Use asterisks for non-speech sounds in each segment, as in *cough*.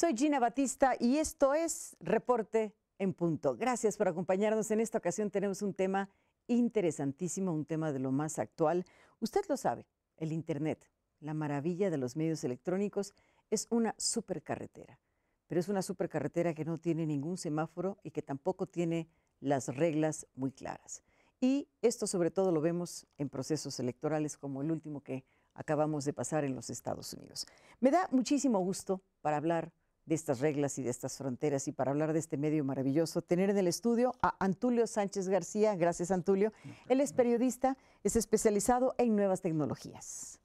Soy Gina Batista y esto es Reporte en Punto. Gracias por acompañarnos. En esta ocasión tenemos un tema interesantísimo, un tema de lo más actual. Usted lo sabe, el Internet, la maravilla de los medios electrónicos, es una supercarretera, pero es una supercarretera que no tiene ningún semáforo y que tampoco tiene las reglas muy claras. Y esto sobre todo lo vemos en procesos electorales como el último que acabamos de pasar en los Estados Unidos. Me da muchísimo gusto para hablar de estas reglas y de estas fronteras y para hablar de este medio maravilloso, tener en el estudio a Antulio Sánchez García. Gracias, Antulio. Él es periodista, es especializado en nuevas tecnologías.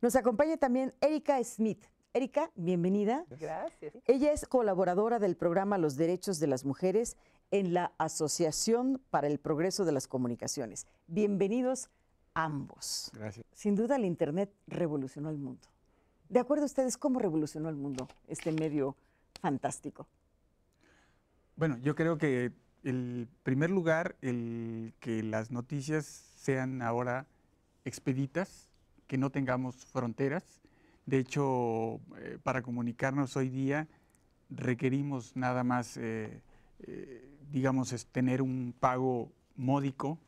Nos acompaña también Erika Smith. Erika, bienvenida. Gracias. Ella es colaboradora del programa Los Derechos de las Mujeres en la Asociación para el Progreso de las Comunicaciones. Bienvenidos ambos. Gracias. Sin duda el Internet revolucionó el mundo. ¿De acuerdo a ustedes cómo revolucionó el mundo este medio fantástico? Bueno, yo creo que el primer lugar, el que las noticias sean ahora expeditas, que no tengamos fronteras. De hecho, eh, para comunicarnos hoy día requerimos nada más, eh, eh, digamos, tener un pago módico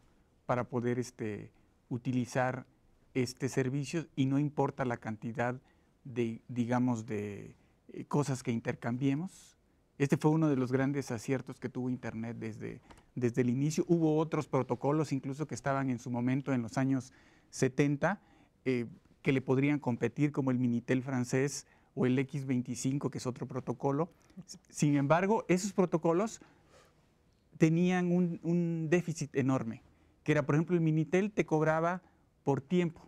para poder este, utilizar este servicio y no importa la cantidad de, digamos, de, eh, cosas que intercambiemos. Este fue uno de los grandes aciertos que tuvo Internet desde, desde el inicio. Hubo otros protocolos incluso que estaban en su momento en los años 70 eh, que le podrían competir como el Minitel francés o el X25, que es otro protocolo. Sin embargo, esos protocolos tenían un, déficit enorme, que era, por ejemplo, el Minitel te cobraba por tiempo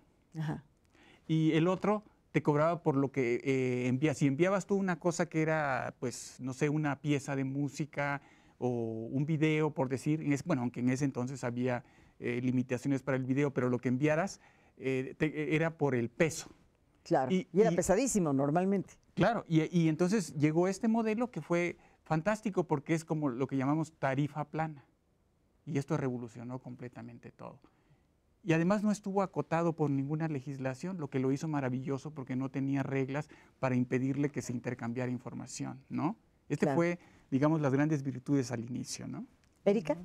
y el otro te cobraba por lo que eh, envías. Si enviabas tú una cosa que era, pues, no sé, una pieza de música o un video, por decir, bueno, aunque en ese entonces había eh, limitaciones para el video, pero lo que enviaras eh, era por el peso. Claro, y, era pesadísimo normalmente. Claro, y entonces llegó este modelo que fue fantástico porque es como lo que llamamos tarifa plana. Y esto revolucionó completamente todo y además no estuvo acotado por ninguna legislación, lo que lo hizo maravilloso porque no tenía reglas para impedirle que se intercambiara información, ¿no? Este fue, digamos, las grandes virtudes al inicio, ¿no? Erika.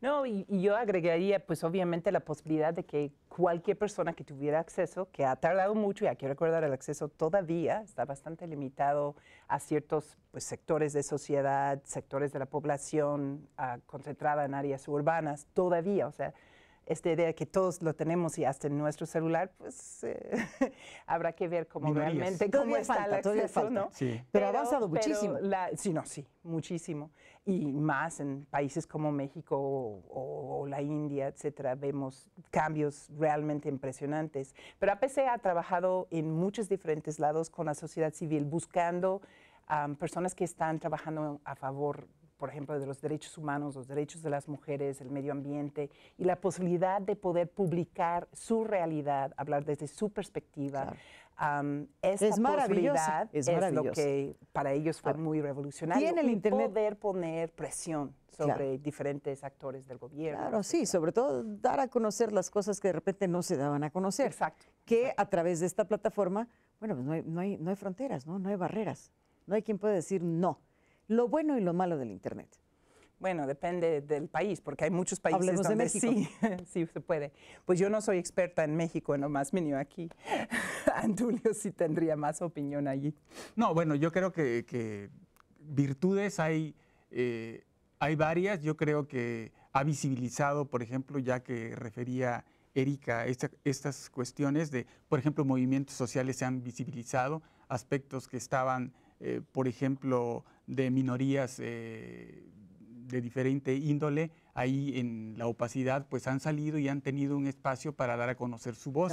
No, y, yo agregaría, pues obviamente, la posibilidad de que cualquier persona que tuviera acceso, que ha tardado mucho, y aquí recordar, el acceso todavía está bastante limitado a ciertos pues, sectores de sociedad, sectores de la población ah, concentrada en áreas urbanas, todavía, o sea, esta idea que todos lo tenemos y hasta en nuestro celular, pues eh, *laughs* habrá que ver cómo realmente cómo está falta, el ¿no? Sí. Pero, ha avanzado muchísimo. sí, no, sí, muchísimo. Y más en países como México o, la India, etcétera, vemos cambios realmente impresionantes. Pero APC ha trabajado en muchos diferentes lados con la sociedad civil, buscando personas que están trabajando a favor por ejemplo, de los derechos humanos, los derechos de las mujeres, el medio ambiente y la posibilidad de poder publicar su realidad, hablar desde su perspectiva. es posibilidad es, lo que para ellos fue ah, muy revolucionario. en el y poder poner presión sobre diferentes actores del gobierno. Claro, sí, sobre todo dar a conocer las cosas que de repente no se daban a conocer. Exacto. Que a través de esta plataforma, bueno, pues no hay, no hay, no hay fronteras, ¿no? no hay barreras. No hay quien pueda decir no lo bueno y lo malo del Internet. Bueno, depende del país, porque hay muchos países Hablemos donde de sí, *laughs* sí se puede. Pues yo no soy experta en México, nomás más aquí. *laughs* Antulio sí tendría más opinión allí. No, bueno, yo creo que, virtudes hay, eh, hay varias. Yo creo que ha visibilizado, por ejemplo, ya que refería Erika, estas cuestiones de, por ejemplo, movimientos sociales se han visibilizado, aspectos que estaban eh, por ejemplo, de minorías eh, de diferente índole, ahí en la opacidad, pues han salido y han tenido un espacio para dar a conocer su voz.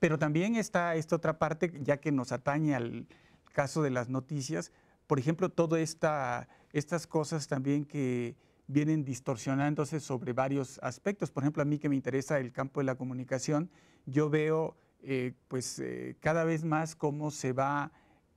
Pero también está esta otra parte, ya que nos atañe al caso de las noticias, por ejemplo, todas esta, estas cosas también que vienen distorsionándose sobre varios aspectos. Por ejemplo, a mí que me interesa el campo de la comunicación, yo veo eh, pues cada vez más cómo se va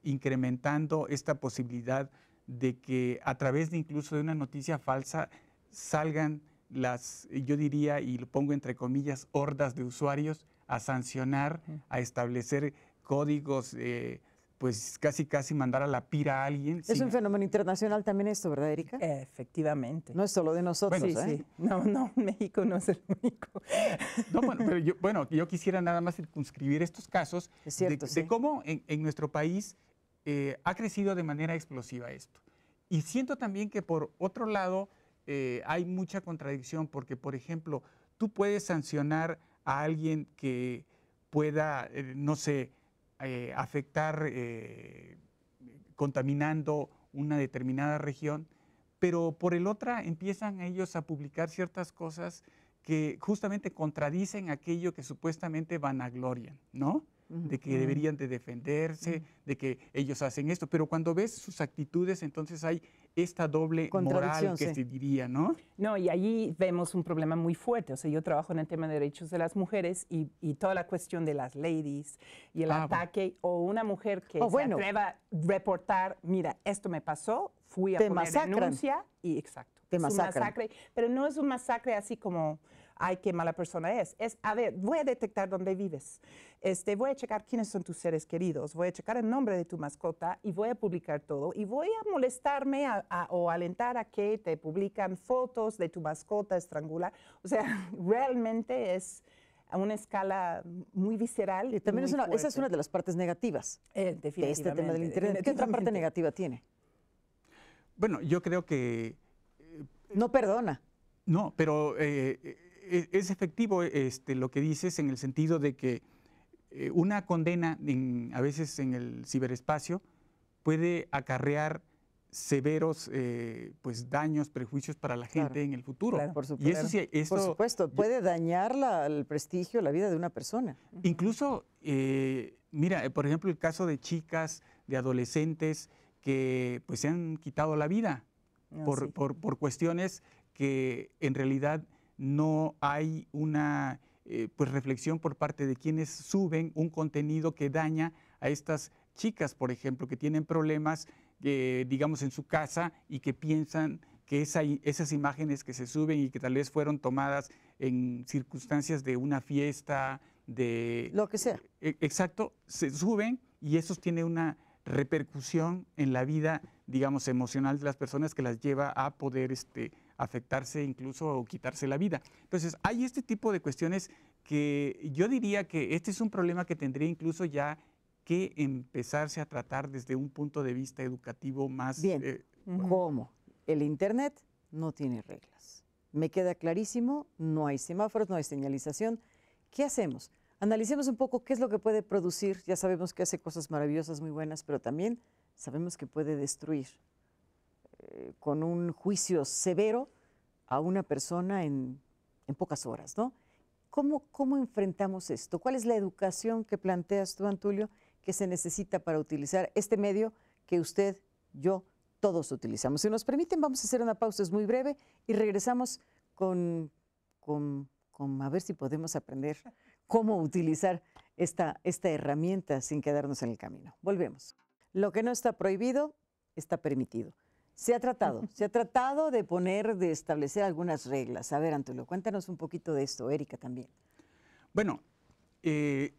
incrementando esta posibilidad de que a través de incluso de una noticia falsa salgan las, yo diría, y lo pongo entre comillas, hordas de usuarios a sancionar, a establecer códigos, eh, pues casi casi mandar a la pira a alguien. Es un fenómeno internacional también esto, ¿verdad, Erika? Efectivamente. No es solo de nosotros, ¿eh? No, no, *laughs* México no es el único. No, bueno, yo, quisiera nada más circunscribir estos casos de, cómo en, en nuestro país eh, ha crecido de manera explosiva esto. Y siento también que por otro lado eh, hay mucha contradicción porque, por ejemplo, tú puedes sancionar a alguien que pueda, eh, no sé, afectar contaminando una determinada región, pero por el otro empiezan ellos a publicar ciertas cosas que justamente contradicen aquello que supuestamente vanaglorian, ¿no? de que deberían de defenderse, de que ellos hacen esto, pero cuando ves sus actitudes, entonces hay esta doble moral que se diría, ¿no? No, y allí vemos un problema muy fuerte. O sea, yo trabajo en el tema de derechos de las mujeres y, y toda la cuestión de las ladies y el ah, ataque o una mujer que oh, se bueno. a reportar, mira, esto me pasó, fui a poner denuncia y exacto. Te masacre, pero no es un masacre así como ay, qué mala persona es. Es, a ver, voy a detectar dónde vives, este, voy a checar quiénes son tus seres queridos, voy a checar el nombre de tu mascota y voy a publicar todo y voy a molestarme o alentar a que te publican fotos de tu mascota estrangular. O sea, *laughs* realmente es a una escala muy visceral. Y también esa es una de las partes negativas eh, de este tema del Internet. ¿Qué otra parte negativa tiene? Bueno, yo creo que... Eh, no perdona. No, pero eh, e-, es efectivo e-, este, lo que dices en el sentido de que eh, una condena a veces en el ciberespacio puede acarrear severos eh, pues daños, prejuicios para la gente en el futuro. por supuesto. puede dañar la, el prestigio, la vida de una persona. Incluso, eh, mira, por ejemplo, el caso de chicas, de adolescentes que pues se han quitado la vida ah, por, por cuestiones que en realidad no hay una eh, pues reflexión por parte de quienes suben un contenido que daña a estas chicas, por ejemplo, que tienen problemas, eh, digamos, en su casa y que piensan que esas imágenes que se suben y que tal vez fueron tomadas en circunstancias de una fiesta, de... Lo que sea. E, exacto, se suben y eso tiene una repercusión en la vida, digamos, emocional de las personas que las lleva a poder este, afectarse incluso o quitarse la vida. Entonces, hay este tipo de cuestiones que yo diría que este es un problema que tendría incluso ya que empezarse a tratar desde un punto de vista educativo más... Bien, eh, ¿cómo? El Internet no tiene reglas. Me queda clarísimo, no hay semáforos, no hay señalización. ¿Qué hacemos? Analicemos un poco qué es lo que puede producir. Ya sabemos que hace cosas maravillosas, muy buenas, pero también sabemos que puede destruir. Eh, con un juicio severo a una persona en, pocas horas, ¿no? ¿Cómo, ¿Cómo, enfrentamos esto? ¿Cuál es la educación que planteas tú, Antulio, que se necesita para utilizar este medio que usted, yo, todos utilizamos? Si nos permiten, vamos a hacer una pausa, es muy breve, y regresamos con, con, con a ver si podemos aprender cómo utilizar esta, esta herramienta sin quedarnos en el camino. Volvemos. Lo que no está prohibido está permitido. Se ha tratado, se ha tratado de poner, de establecer algunas reglas. A ver, Antonio, cuéntanos un poquito de esto, Erika también. Bueno, eh,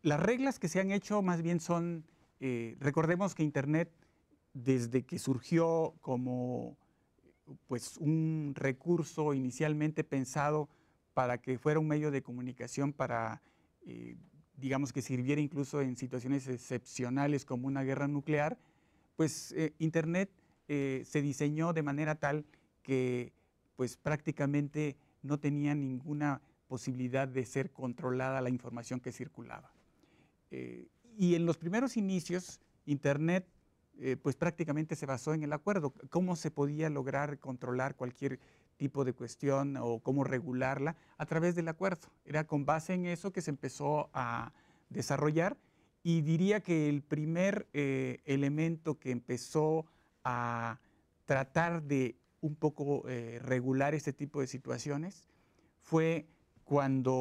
las reglas que se han hecho más bien son, eh, recordemos que Internet, desde que surgió como pues, un recurso inicialmente pensado para que fuera un medio de comunicación para, eh, digamos que sirviera incluso en situaciones excepcionales como una guerra nuclear, pues Internet eh, se diseñó de manera tal que pues prácticamente no tenía ninguna posibilidad de ser controlada la información que circulaba. Eh, y en los primeros inicios, Internet eh, pues prácticamente se basó en el acuerdo, cómo se podía lograr controlar cualquier tipo de cuestión o cómo regularla a través del acuerdo. Era con base en eso que se empezó a desarrollar y diría que el primer elemento que empezó a tratar de un poco eh, regular este tipo de situaciones fue cuando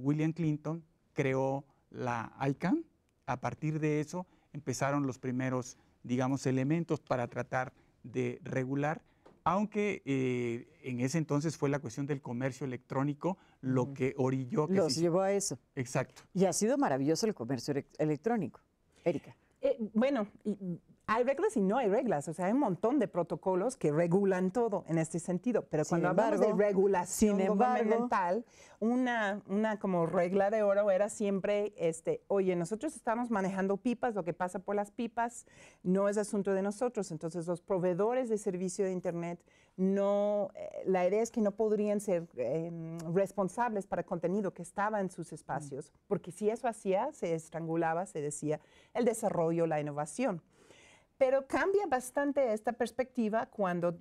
William Clinton creó la ICANN. A partir de eso empezaron los primeros, digamos, elementos para tratar de regular, aunque eh, en ese entonces fue la cuestión del comercio electrónico lo que orilló... Que los llevó a eso. Exacto. Y ha sido maravilloso el comercio electrónico. Erika. Eh, bueno, y hay reglas y no hay reglas, o sea, hay un montón de protocolos que regulan todo en este sentido, pero cuando hablamos de regulación una, una como regla de oro era siempre, este, oye, nosotros estamos manejando pipas, lo que pasa por las pipas no es asunto de nosotros, entonces los proveedores de servicio de Internet no, eh, la idea es que no podrían ser em, responsables para contenido que estaba en sus espacios, mm. porque si eso hacía, se estrangulaba, se decía, el desarrollo, la innovación. Pero cambia bastante esta perspectiva cuando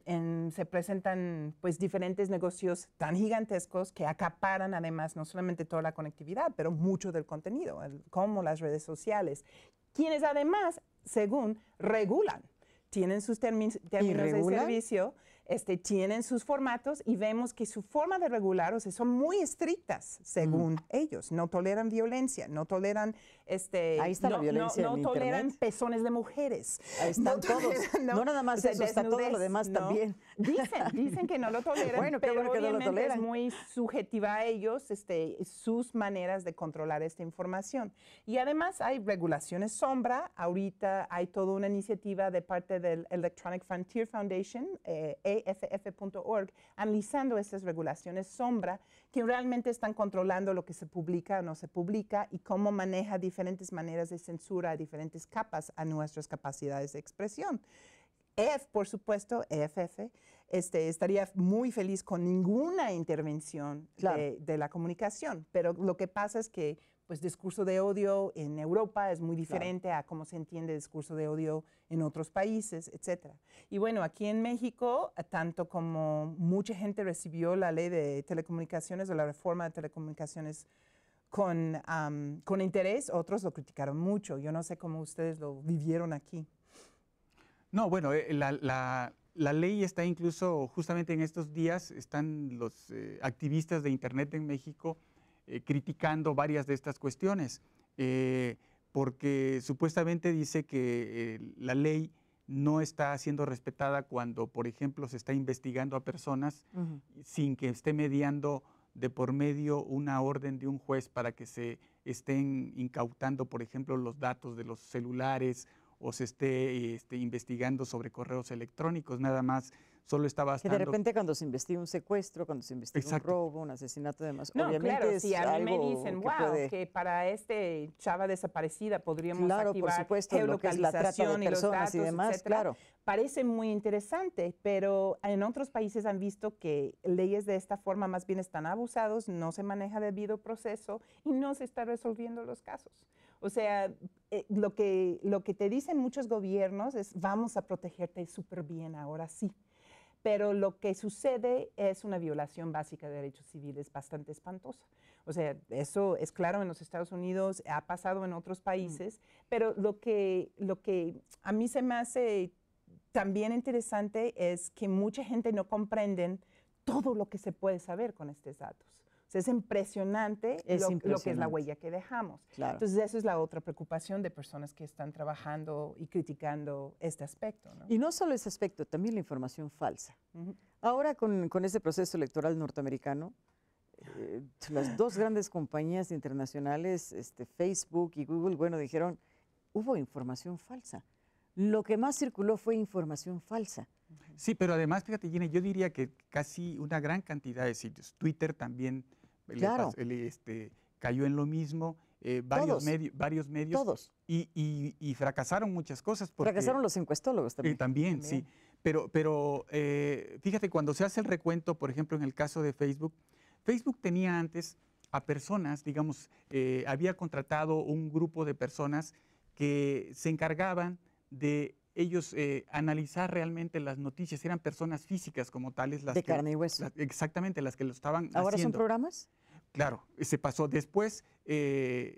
se presentan pues, diferentes negocios tan gigantescos que acaparan además no solamente toda la conectividad, pero mucho del contenido, como las redes sociales, quienes además, según, regulan, tienen sus términos de servicio este, tienen sus formatos y vemos que su forma de regular, o sea, son muy estrictas mm. según ellos. No toleran violencia, no toleran, este, no, toleran pezones de mujeres. Ahí están todos. no, nada más eso, está todo lo demás también. Dicen, dicen que no lo toleran, *laughs* pero obviamente es muy subjetiva a ellos, este, sus maneras de controlar esta información. Y además hay regulaciones sombra. Ahorita hay toda una iniciativa de parte del Electronic Frontier Foundation. Eh, ff.org, analizando estas regulaciones sombra que realmente están controlando lo que se publica o no se publica y cómo maneja diferentes maneras de censura, a diferentes capas a nuestras capacidades de expresión. EF, por supuesto, EFF, este, estaría muy feliz con ninguna intervención de, la comunicación, pero lo que pasa es que pues discurso de odio en Europa es muy diferente a cómo se entiende discurso de odio en otros países, etc. Y bueno, aquí en México, tanto como mucha gente recibió la ley de telecomunicaciones o la reforma de telecomunicaciones con, con interés, otros lo criticaron mucho. Yo no sé cómo ustedes lo vivieron aquí. No, bueno, eh, la, ley está incluso, justamente en estos días, están los eh, activistas de Internet en México eh, criticando varias de estas cuestiones, porque supuestamente dice que la ley no está siendo respetada cuando, por ejemplo, se está investigando a personas sin que esté mediando de por medio una orden de un juez para que se estén incautando, por ejemplo, los datos de los celulares o se esté este, investigando sobre correos electrónicos, nada más solo estaba bastando. Que de repente cuando se investiga un secuestro, cuando se investiga un robo, un asesinato, demás. No, Obviamente claro, es si dicen, que wow, que para este chava desaparecida podríamos activar geolocalización y, los datos, demás, claro. Parece muy interesante, pero en otros países han visto que leyes de esta forma más bien están abusados, no se maneja debido proceso y no se está resolviendo los casos. O sea, eh, lo, que, lo que te dicen muchos gobiernos es vamos a protegerte súper bien ahora sí. Pero lo que sucede es una violación básica de derechos civiles bastante espantosa. O sea, eso es claro en los Estados Unidos, ha pasado en otros mm. países, pero lo que, lo que a mí se me hace también interesante es que mucha gente no comprende todo lo que se puede saber con estos datos. Este, es impresionante, es lo, que es la huella que dejamos. Entonces, esa es la otra preocupación de personas que están trabajando y criticando este aspecto. Y no solo ese aspecto, también la información falsa. Ahora, con, con ese proceso electoral norteamericano, eh, las dos *laughs* grandes compañías internacionales, este, Facebook y Google, bueno, dijeron, hubo información falsa. Lo que más circuló fue información falsa. Sí, pero además, fíjate, Gina, yo diría que casi una gran cantidad de sitios, Twitter también Claro. Este, cayó en lo mismo. Eh, varios, todos, varios medios. Todos. Y, fracasaron muchas cosas. Porque, fracasaron los encuestólogos también. Eh, también, sí. Pero, pero eh, fíjate, cuando se hace el recuento, por ejemplo, en el caso de Facebook, Facebook tenía antes a personas, digamos, había contratado un grupo de personas que se encargaban de ellos eh, analizar realmente las noticias. Eran personas físicas como tales. Las de carne y hueso. exactamente, las que lo estaban ¿Ahora son programas? Claro, se pasó. Después eh,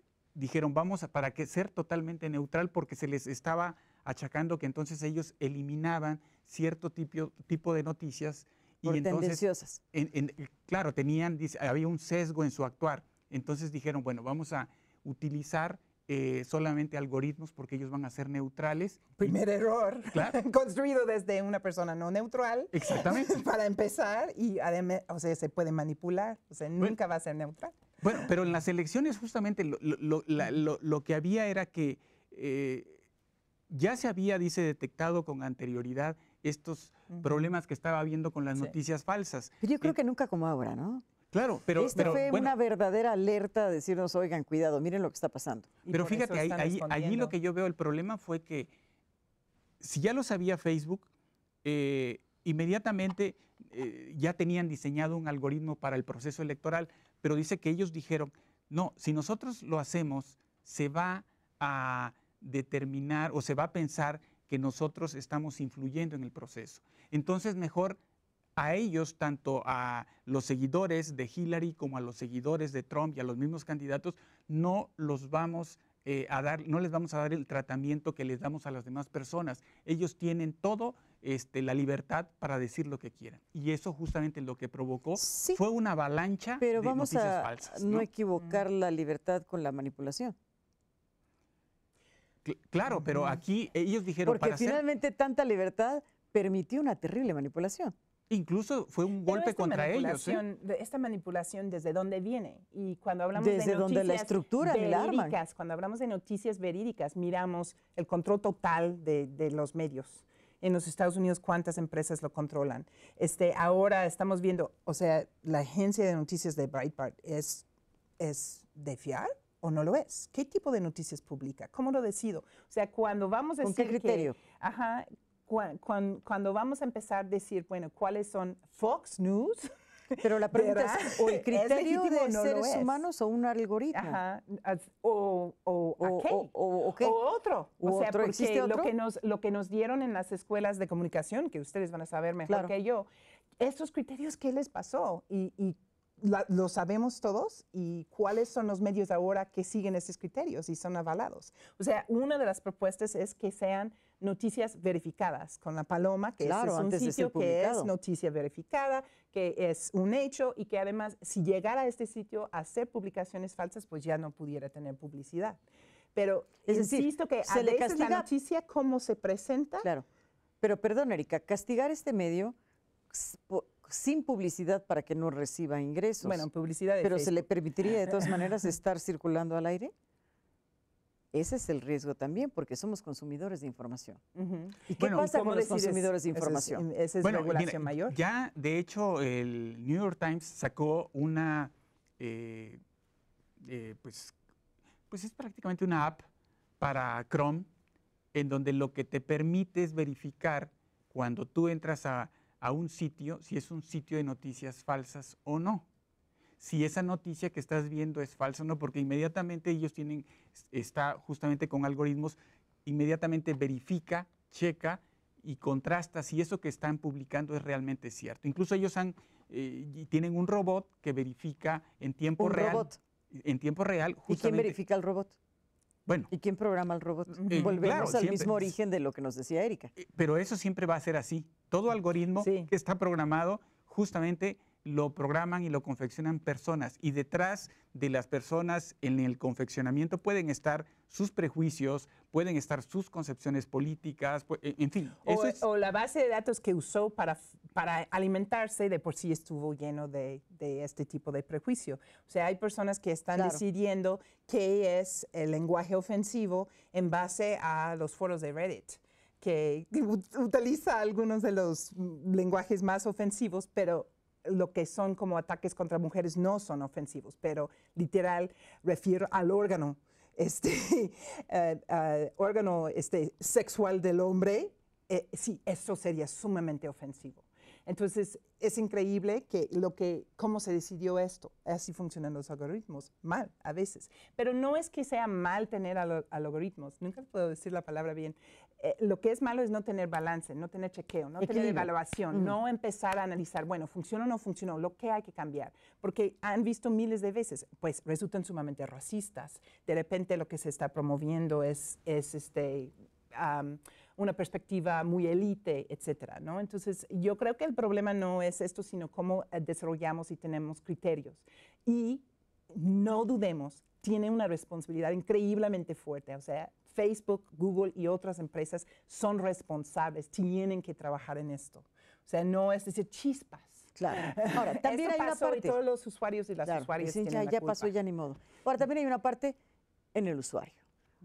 eh, dijeron, vamos para que ser totalmente neutral, porque se les estaba achacando que entonces ellos eliminaban cierto tipo, tipo de noticias. y entonces, en, claro, tenían, dice, había un sesgo en su actuar. Entonces dijeron, bueno, vamos a utilizar eh, solamente algoritmos porque ellos van a ser neutrales. Primer error, *laughs* construido desde una persona no neutral. Exactamente. *laughs* Para empezar, y además, o sea, se puede manipular, o sea, nunca va a ser neutral. Bueno, pero en las elecciones justamente lo, que había era que eh, ya se había, dice, detectado con anterioridad estos problemas que estaba habiendo con las noticias falsas. Pero yo creo eh, que nunca como ahora, ¿no? Claro, pero. Esta fue una verdadera alerta decirnos, oigan, cuidado, miren lo que está pasando. Pero fíjate, ahí, allí lo que yo veo, el problema fue que si ya lo sabía Facebook, eh, inmediatamente eh, ya tenían diseñado un algoritmo para el proceso electoral, pero dice que ellos dijeron, no, si nosotros lo hacemos, se va a determinar o se va a pensar que nosotros estamos influyendo en el proceso. Entonces, mejor a ellos, tanto a los seguidores de Hillary como a los seguidores de Trump y a los mismos candidatos, no los vamos eh, a dar, no les vamos a dar el tratamiento que les damos a las demás personas. Ellos tienen todo, este, la libertad para decir lo que quieran. Y eso justamente lo que provocó fue una avalancha de vamos noticias a falsas. ¿no? no equivocar mm. la libertad con la manipulación. claro, pero aquí ellos dijeron. Porque finalmente tanta libertad permitió una terrible manipulación. Incluso fue un golpe contra ellos. ¿eh? Esta manipulación, ¿desde dónde viene? Y cuando hablamos desde de noticias donde la estructura verídicas, cuando hablamos de noticias verídicas, miramos el control total de, los medios. En los Estados Unidos, ¿cuántas empresas lo controlan? Este, ahora estamos viendo, o sea, la agencia de noticias de Breitbart es, es de fiar o no lo es? ¿Qué tipo de noticias publica? ¿Cómo lo decido? O sea, cuando vamos a ¿Con qué criterio? Que, ajá, cuando vamos a empezar a decir, bueno, ¿cuáles son Fox News? Pero la pregunta es, *laughs* ¿o el criterio de seres humanos o un algoritmo? Ajá. O, o, o, o, otro. O, sea, porque Lo, que nos, lo que nos dieron en las escuelas de comunicación, que ustedes van a saber mejor que yo, estos criterios, ¿qué les pasó? Y, lo sabemos todos y cuáles son los medios ahora que siguen esos criterios y son avalados. O sea, una de las propuestas es que sean noticias verificadas con la paloma, que claro, es, un sitio que es noticia verificada, que es un hecho y que además si llegara a este sitio a hacer publicaciones falsas, pues ya no pudiera tener publicidad. Pero insisto que a la noticia cómo se presenta. Claro. Pero perdón, Erika, castigar este medio sin publicidad para que no reciba ingresos. Bueno, publicidad. pero se le permitiría de todas *laughs* maneras estar circulando al aire. Ese es el riesgo también, porque somos consumidores de información. ¿Y qué pasa con los consumidores de información? Esa es, mayor. Ya, de hecho, el New York Times sacó una, eh, eh, pues, pues es prácticamente una app para Chrome, en donde lo que te permite es verificar cuando tú entras a un sitio, si es un sitio de noticias falsas o no si esa noticia que estás viendo es falsa o no, porque inmediatamente ellos tienen, está justamente con algoritmos, inmediatamente verifica, checa y contrasta si eso que están publicando es realmente cierto. Incluso ellos han, eh, tienen un robot que verifica en tiempo ¿Un real. Robot? En tiempo real. Justamente, ¿Y quién verifica el robot? Bueno, ¿Y quién programa el robot? Mm, Volvemos al mismo origen de lo que nos decía Erika. Eh, pero eso siempre va a ser así. Todo algoritmo que está programado justamente lo programan y lo confeccionan personas y detrás de las personas en el confeccionamiento pueden estar sus prejuicios, pueden estar sus concepciones políticas, e-, en fin. o, la base de datos que usó para, para alimentarse de por sí estuvo lleno de, de este tipo de prejuicio. O sea, hay personas que están decidiendo qué es el lenguaje ofensivo en base a los foros de Reddit que *laughs* utiliza algunos de los mm, lenguajes más ofensivos, pero lo que son como ataques contra mujeres no son ofensivos, pero literal refiero al órgano, este, *laughs* eh, eh, órgano este, sexual del hombre, eh, sí, eso sería sumamente ofensivo. Entonces, es increíble que lo que, cómo se decidió esto. Así funcionan los algoritmos, mal a veces. Pero no es que sea mal tener algoritmos, nunca puedo decir la palabra bien. Eh, lo que es malo es no tener balance, no tener chequeo, no tener evaluación, no empezar a analizar, bueno, funcionó o no funcionó, lo que hay que cambiar, porque han visto miles de veces, pues resultan sumamente racistas. De repente lo que se está promoviendo es, es este, una perspectiva muy elite, etcétera, ¿no? Entonces, yo creo que el problema no es esto, sino cómo eh, desarrollamos y tenemos criterios. Y no dudemos, tiene una responsabilidad increíblemente fuerte, o sea, Facebook, Google y otras empresas son responsables, tienen que trabajar en esto. O sea, no es decir chispas. Claro. *laughs* Ahora, también hay una parte. los usuarios y las usuarias. ya, pasó, ya ni modo. Ahora, también hay una parte en el usuario.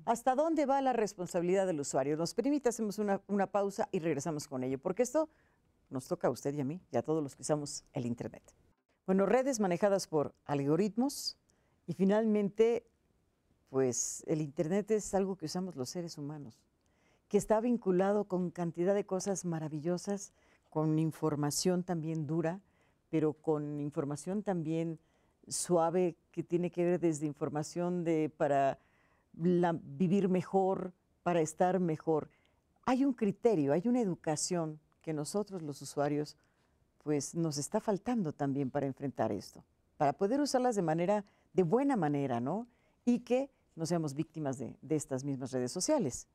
¿Hasta dónde va la responsabilidad del usuario? Nos permite, hacemos una, una pausa y regresamos con ello, porque esto nos toca a usted y a mí y a todos los que usamos el Internet. Bueno, redes manejadas por algoritmos y finalmente pues el Internet es algo que usamos los seres humanos, que está vinculado con cantidad de cosas maravillosas, con información también dura, pero con información también suave que tiene que ver desde información de para vivir mejor, para estar mejor. Hay un criterio, hay una educación que nosotros los usuarios pues nos está faltando también para enfrentar esto, para poder usarlas de manera de buena manera, ¿no? Y que no seamos víctimas de, estas mismas redes sociales.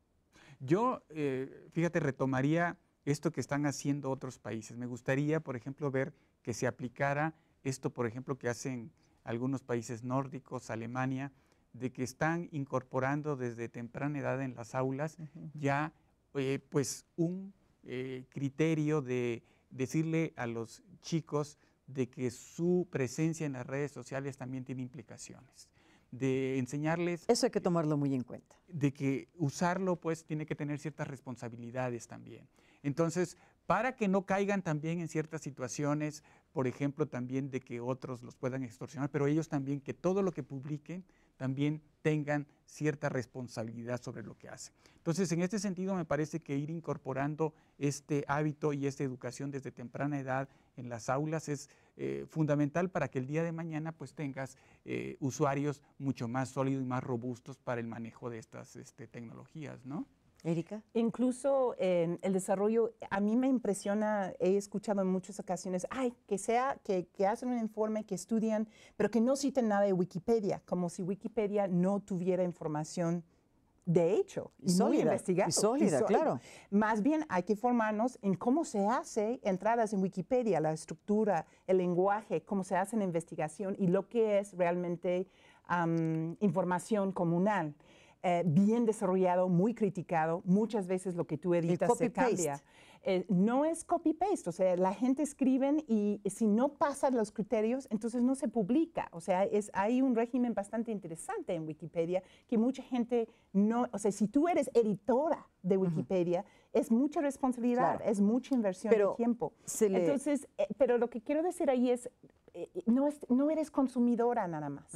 Yo, eh, fíjate, retomaría esto que están haciendo otros países. Me gustaría, por ejemplo, ver que se aplicara esto, por ejemplo, que hacen algunos países nórdicos, Alemania, de que están incorporando desde temprana edad en las aulas ya eh, pues un eh, criterio de decirle a los chicos de que su presencia en las redes sociales también tiene implicaciones de enseñarles... Eso hay que tomarlo muy en cuenta. De que usarlo pues tiene que tener ciertas responsabilidades también. Entonces, para que no caigan también en ciertas situaciones, por ejemplo, también de que otros los puedan extorsionar, pero ellos también que todo lo que publiquen también tengan cierta responsabilidad sobre lo que hacen. Entonces, en este sentido, me parece que ir incorporando este hábito y esta educación desde temprana edad en las aulas es eh, fundamental para que el día de mañana pues tengas eh, usuarios mucho más sólidos y más robustos para el manejo de estas este, tecnologías, ¿no? Erika. Incluso el desarrollo, a mí me impresiona, he escuchado en muchas ocasiones, ay, que sea, que, hacen un informe, que estudian, pero que no citen nada de Wikipedia, como si Wikipedia no tuviera información de hecho, y sólida, Y sólida, claro. Más bien hay que formarnos en cómo se hace entradas en Wikipedia, la estructura, el lenguaje, cómo se hace la investigación y lo que es realmente información comunal. Eh, bien desarrollado, muy criticado. Muchas veces lo que tú editas se cambia. Eh, no es copy-paste, o sea, la gente escribe y si no pasan los criterios, entonces no se publica. O sea, es, hay un régimen bastante interesante en Wikipedia que mucha gente no, o sea, si tú eres editora de Wikipedia, es mucha responsabilidad, es mucha inversión de tiempo. Entonces, eh, pero lo que quiero decir ahí es, eh, no, es, no, eres consumidora nada más.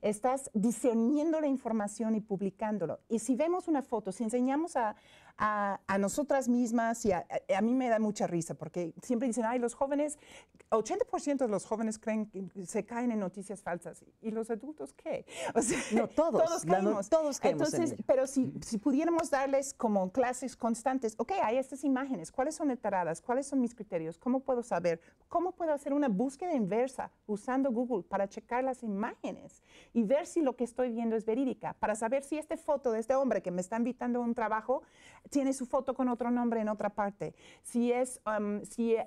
Estás diseñando la información y publicándolo. Y si vemos una foto, si enseñamos a, a, a nosotras mismas y a, a, mí me da mucha risa porque siempre dicen, ay, los jóvenes, 80% de los jóvenes creen que se caen en noticias falsas. ¿Y los adultos qué? *laughs* no, todos. Todos caemos. todos caemos Entonces, pero si, si pudiéramos darles como clases constantes, ok, hay estas imágenes, ¿cuáles son enteradas? ¿Cuáles son mis criterios? ¿Cómo puedo saber? ¿Cómo puedo hacer una búsqueda inversa usando Google para checar las imágenes y ver si lo que estoy viendo es verídica? Para saber si esta foto de este hombre que me está invitando a un trabajo tiene su foto con otro nombre en otra parte. Si es um, si eh,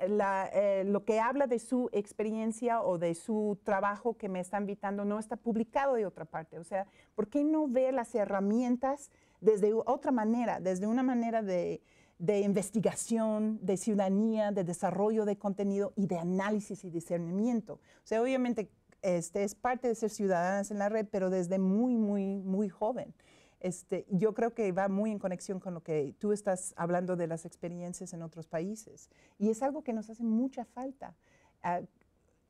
eh, lo que habla de su experiencia o de su trabajo que me está invitando no está publicado de otra parte. O sea, ¿por qué no ver las herramientas desde otra manera, desde una manera de, de investigación, de ciudadanía, de desarrollo de contenido y de análisis y discernimiento? O sea, obviamente este, es parte de ser ciudadanas en la red, pero desde muy, muy, muy joven. Este, yo creo que va muy en conexión con lo que tú estás hablando de las experiencias en otros países. Y es algo que nos hace mucha falta.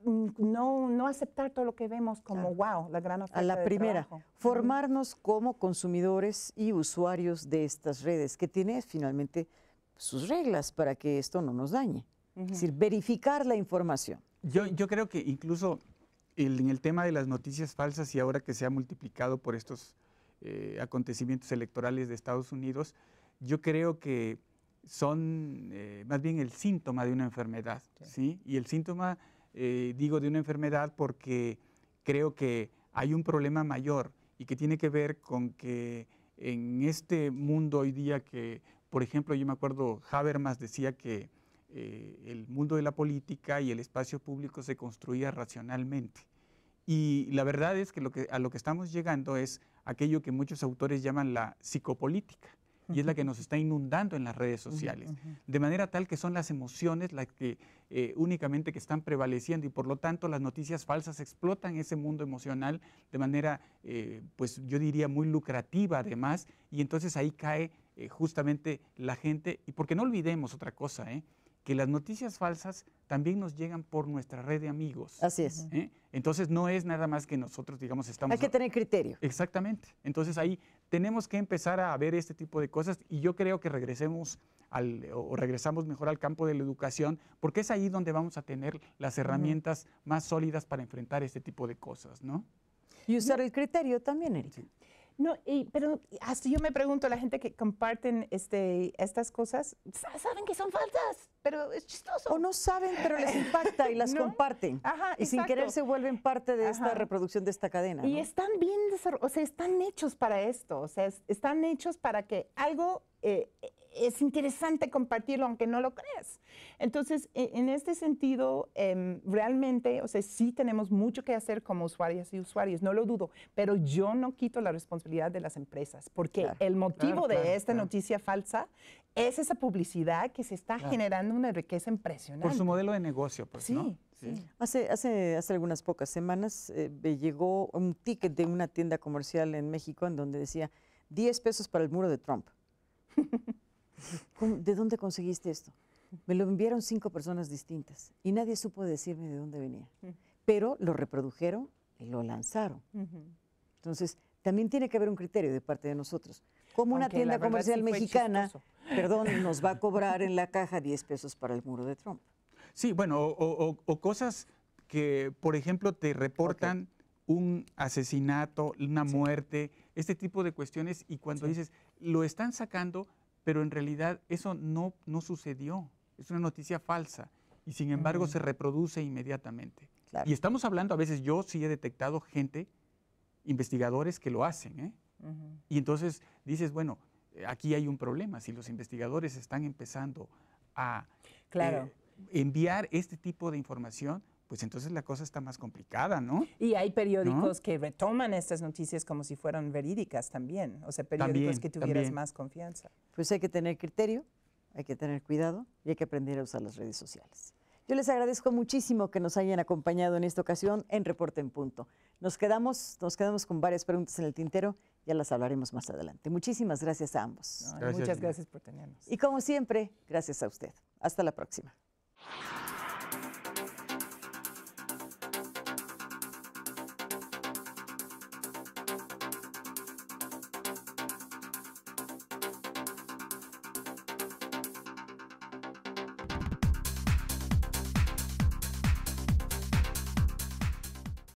Mm, no, no aceptar todo lo que vemos como, wow, la gran oferta. A la primera, formarnos como consumidores y usuarios de estas redes, que tiene finalmente sus reglas para que esto no nos dañe. Es decir, verificar la información. Yo, yo creo que incluso en el tema de las noticias falsas y ahora que se ha multiplicado por estos eh, acontecimientos electorales de Estados Unidos, yo creo que son eh, más bien el síntoma de una enfermedad, ¿sí? Y el síntoma, eh, digo, de una enfermedad porque creo que hay un problema mayor y que tiene que ver con que en este mundo hoy día que, por ejemplo, yo me acuerdo, Habermas decía que el mundo de la política y el espacio público se construía racionalmente. Y la verdad es que, a lo que estamos llegando es aquello que muchos autores llaman la psicopolítica y es la que nos está inundando en las redes sociales. De manera tal que son las emociones las que eh, únicamente que están prevaleciendo y por lo tanto las noticias falsas explotan ese mundo emocional de manera, eh, pues yo diría, muy lucrativa además y entonces ahí cae eh, justamente la gente. Y porque no olvidemos otra cosa, ¿eh? que las noticias falsas también nos llegan por nuestra red de amigos. Así es. ¿eh? Entonces no es nada más que nosotros, digamos, estamos... Hay que tener criterio. Exactamente. Entonces ahí tenemos que empezar a ver este tipo de cosas y yo creo que regresemos al, o regresamos mejor al campo de la educación, porque es ahí donde vamos a tener las herramientas más sólidas para enfrentar este tipo de cosas, ¿no? Y usar el criterio también, Erika. No, y, pero hasta yo me pregunto, la gente que comparten este, estas cosas, saben que son falsas, pero es chistoso. O no saben, pero les impacta y *laughs* las comparten. y sin querer se vuelven parte de esta reproducción de esta cadena. Y están bien desarrollados, o sea, están hechos para esto, o sea, están hechos para que algo eh, es interesante compartirlo aunque no lo creas. Entonces, e, en, este sentido, em, realmente, o sea, sí tenemos mucho que hacer como usuarias y usuarios, no lo dudo, pero yo no quito la responsabilidad de las empresas, porque el motivo de esta noticia falsa es esa publicidad que se está generando una riqueza impresionante. Por su modelo de negocio, pues, sí, ¿no? Sí. sí. Hace, hace, hace algunas pocas semanas eh, llegó un ticket de una tienda comercial en México en donde decía 10 pesos para el muro de Trump. *laughs* ¿de dónde conseguiste esto? Me lo enviaron cinco personas distintas y nadie supo decirme de dónde venía. Pero lo reprodujeron y lo lanzaron. Entonces, también tiene que haber un criterio de parte de nosotros. Como una tienda comercial mexicana, perdón, *laughs* nos va a cobrar en la caja 10 pesos para el muro de Trump. Sí, bueno, o, cosas que, por ejemplo, te reportan un asesinato, una muerte, este tipo de cuestiones, y cuando dices, lo están sacando pero en realidad eso no, no sucedió. Es una noticia falsa y sin embargo se reproduce inmediatamente. Y estamos hablando, a veces yo sí he detectado gente, investigadores que lo hacen. ¿eh? Y entonces dices, bueno, aquí hay un problema. Si los investigadores están empezando a eh, enviar este tipo de información, pues entonces la cosa está más complicada, ¿no? Y hay periódicos que retoman estas noticias como si fueran verídicas también, o sea, periódicos que tuvieras más confianza. Pues hay que tener criterio, hay que tener cuidado y hay que aprender a usar las redes sociales. Yo les agradezco muchísimo que nos hayan acompañado en esta ocasión en Reporte en Punto. Nos quedamos, nos quedamos con varias preguntas en el tintero, ya las hablaremos más adelante. Muchísimas gracias a ambos. muchas gracias por tenernos. Y como siempre, gracias a usted. Hasta la próxima.